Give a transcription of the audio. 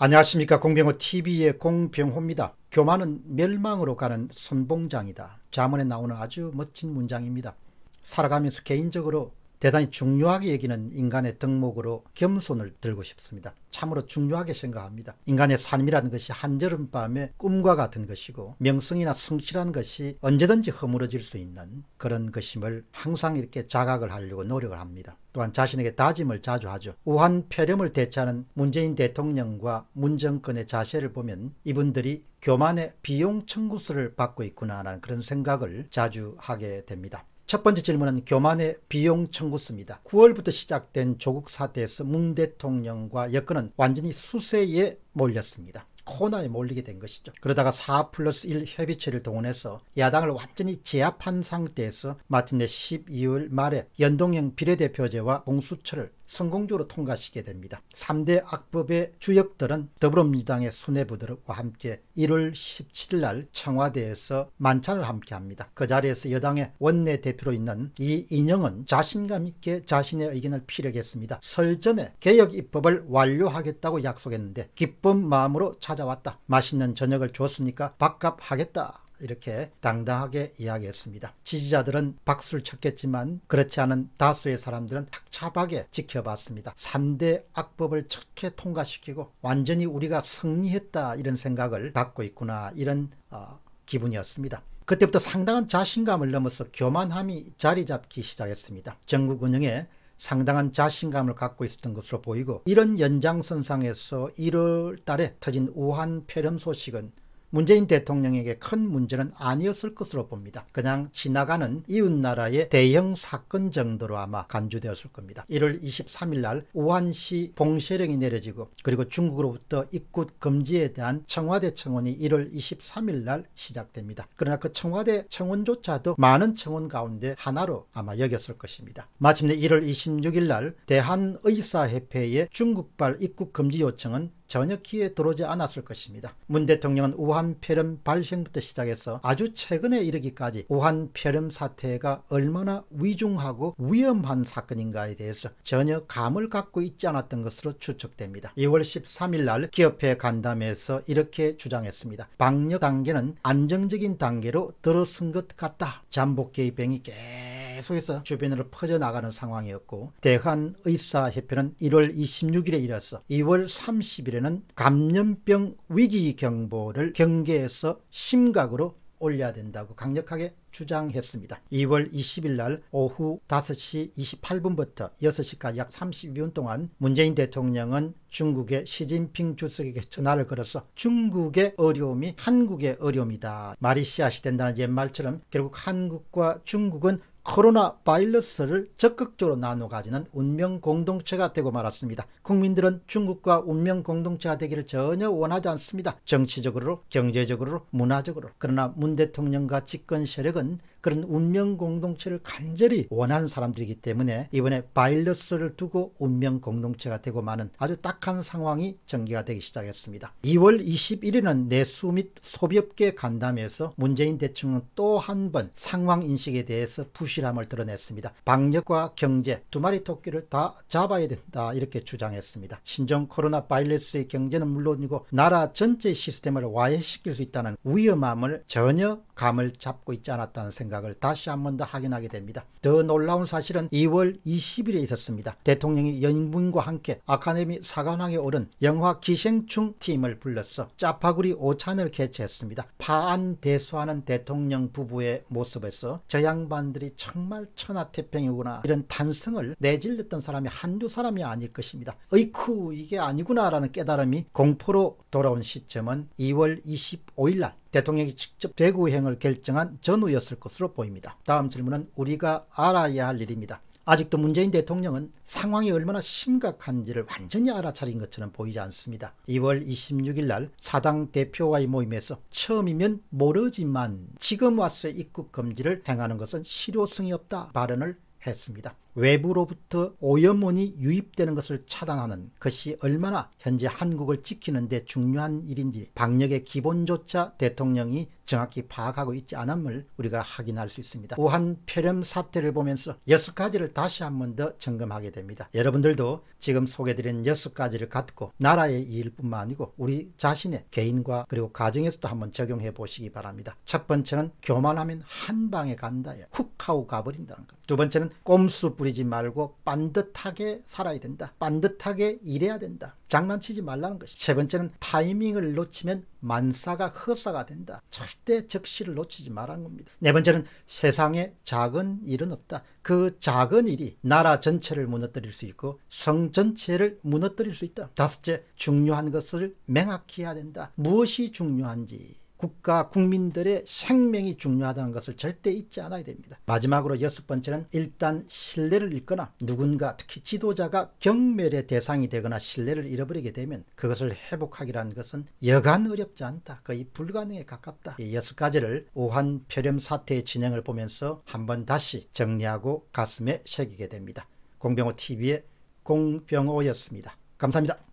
안녕하십니까 공병호TV의 공병호입니다. 교만은 멸망으로 가는 선봉장이다. 자문에 나오는 아주 멋진 문장입니다. 살아가면서 개인적으로 대단히 중요하게 여기는 인간의 덕목으로 겸손을 들고 싶습니다. 참으로 중요하게 생각합니다. 인간의 삶이라는 것이 한여름밤의 꿈과 같은 것이고 명성이나 성취라 것이 언제든지 허물어질 수 있는 그런 것임을 항상 이렇게 자각을 하려고 노력을 합니다. 또한 자신에게 다짐을 자주 하죠. 우한 폐렴을 대처하는 문재인 대통령과 문정권의 자세를 보면 이분들이 교만의 비용 청구서를 받고 있구나라는 그런 생각을 자주 하게 됩니다. 첫 번째 질문은 교만의 비용 청구수입니다. 9월부터 시작된 조국 사태에서 문 대통령과 여건은 완전히 수세에 몰렸습니다. 코너에 몰리게 된 것이죠. 그러다가 4 플러스 1 협의체를 동원해서 야당을 완전히 제압한 상태에서 마침내 12월 말에 연동형 비례대표제와 공수처를 성공적으로 통과시게 됩니다. 3대 악법의 주역들은 더불어민주당의 수뇌부들과 함께 1월 17일 날 청와대에서 만찬을 함께 합니다. 그 자리에서 여당의 원내대표로 있는 이 인영은 자신감 있게 자신의 의견을 피력했습니다. 설 전에 개혁 입법을 완료하겠다고 약속했는데 기쁜 마음으로 찾아왔다. 맛있는 저녁을 줬으니까 밥값 하겠다. 이렇게 당당하게 이야기했습니다. 지지자들은 박수를 쳤겠지만 그렇지 않은 다수의 사람들은 착잡하게 지켜봤습니다. 3대 악법을 척해 통과시키고 완전히 우리가 승리했다 이런 생각을 갖고 있구나 이런 어, 기분이었습니다. 그때부터 상당한 자신감을 넘어서 교만함이 자리 잡기 시작했습니다. 전국 운영에 상당한 자신감을 갖고 있었던 것으로 보이고 이런 연장선상에서 1월 달에 터진 우한 폐렴 소식은 문재인 대통령에게 큰 문제는 아니었을 것으로 봅니다. 그냥 지나가는 이웃나라의 대형 사건 정도로 아마 간주되었을 겁니다. 1월 23일 날 우한시 봉쇄령이 내려지고 그리고 중국으로부터 입국 금지에 대한 청와대 청원이 1월 23일 날 시작됩니다. 그러나 그 청와대 청원조차도 많은 청원 가운데 하나로 아마 여겼을 것입니다. 마침내 1월 26일 날 대한의사협회의 중국발 입국 금지 요청은 전혀귀에 들어오지 않았을 것입니다. 문 대통령은 우한 폐렴 발생부터 시작해서 아주 최근에 이르기까지 우한 폐렴 사태가 얼마나 위중하고 위험한 사건인가에 대해서 전혀 감을 갖고 있지 않았던 것으로 추측됩니다. 2월 13일 날 기업회 간담회에서 이렇게 주장했습니다. 방역 단계는 안정적인 단계로 들어선 것 같다. 잠복 개입병이 꽤 계속해서 주변으로 퍼져나가는 상황이었고 대한의사협회는 1월 26일에 이어서 2월 30일에는 감염병 위기 경보를 경계해서 심각으로 올려야 된다고 강력하게 주장했습니다. 2월 20일 날 오후 5시 28분부터 6시까지 약 32분 동안 문재인 대통령은 중국의 시진핑 주석에게 전화를 걸어서 중국의 어려움이 한국의 어려움이다. 말이 씨앗이 된다는 옛말처럼 결국 한국과 중국은 코로나 바이러스를 적극적으로 나눠 가지는 운명 공동체가 되고 말았습니다. 국민들은 중국과 운명 공동체가 되기를 전혀 원하지 않습니다. 정치적으로, 경제적으로, 문화적으로. 그러나 문 대통령과 집권 세력은 그런 운명 공동체를 간절히 원하는 사람들이기 때문에 이번에 바이러스를 두고 운명 공동체가 되고 마는 아주 딱한 상황이 전개가 되기 시작했습니다. 2월 21일은 내수 및 소비업계 간담회에서 문재인 대통령은 또 한 번 상황 인식에 대해서 부실함을 드러냈습니다. 방역과 경제 두 마리 토끼를 다 잡아야 된다 이렇게 주장했습니다. 신종 코로나 바이러스의 경제는 물론이고 나라 전체 시스템을 와해시킬 수 있다는 위험함을 전혀 감을 잡고 있지 않았다는 생각 생각을 다시 한 번 더 확인하게 됩니다. 더 놀라운 사실은 2월 20일에 있었습니다. 대통령이 연분과 인 함께 아카데미 사관왕에 오른 영화 기생충 팀을 불러서 짜파구리 오찬을 개최했습니다. 파안 대수하는 대통령 부부의 모습에서 저 양반들이 정말 천하태평이구나 이런 탄성을 내질렀던 사람이 한두 사람이 아닐 것입니다. 어이쿠 이게 아니구나라는 깨달음이 공포로 돌아온 시점은 2월 25일 날 대통령이 직접 대구행을 결정한 전후였을 것으로 보입니다. 다음 질문은 우리가 알아야 할 일입니다. 아직도 문재인 대통령은 상황이 얼마나 심각한지를 완전히 알아차린 것처럼 보이지 않습니다. 2월 26일 날 사당 대표와의 모임에서 처음이면 모르지만 지금 와서 입국 금지를 행하는 것은 실효성이 없다 발언을 했습니다. 외부로부터 오염원이 유입되는 것을 차단하는 것이 얼마나 현재 한국을 지키는 데 중요한 일인지 방역의 기본조차 대통령이 정확히 파악하고 있지 않음을 우리가 확인할 수 있습니다. 우한 폐렴 사태를 보면서 여섯 가지를 다시 한 번 더 점검하게 됩니다. 여러분들도 지금 소개드린 여섯 가지를 갖고 나라의 일뿐만 아니고 우리 자신의 개인과 그리고 가정에서도 한번 적용해 보시기 바랍니다. 첫 번째는 교만하면 한 방에 간다훅 타고 가버린다는 것. 두 번째는 꼼수 부리지 말고 반듯하게 살아야 된다. 반듯하게 일해야 된다. 장난치지 말라는 것이. 세 번째는 타이밍을 놓치면 만사가 허사가 된다. 절대 적시를 놓치지 말라는 겁니다. 네 번째는 세상에 작은 일은 없다. 그 작은 일이 나라 전체를 무너뜨릴 수 있고 성 전체를 무너뜨릴 수 있다. 다섯째, 중요한 것을 명확히 해야 된다. 무엇이 중요한지 국가 국민들의 생명이 중요하다는 것을 절대 잊지 않아야 됩니다. 마지막으로 여섯 번째는 일단 신뢰를 잃거나 누군가 특히 지도자가 경멸의 대상이 되거나 신뢰를 잃어버리게 되면 그것을 회복하기란 것은 여간 어렵지 않다. 거의 불가능에 가깝다. 이 여섯 가지를 오한 폐렴 사태의 진행을 보면서 한번 다시 정리하고 가슴에 새기게 됩니다. 공병호 TV의 공병호였습니다. 감사합니다.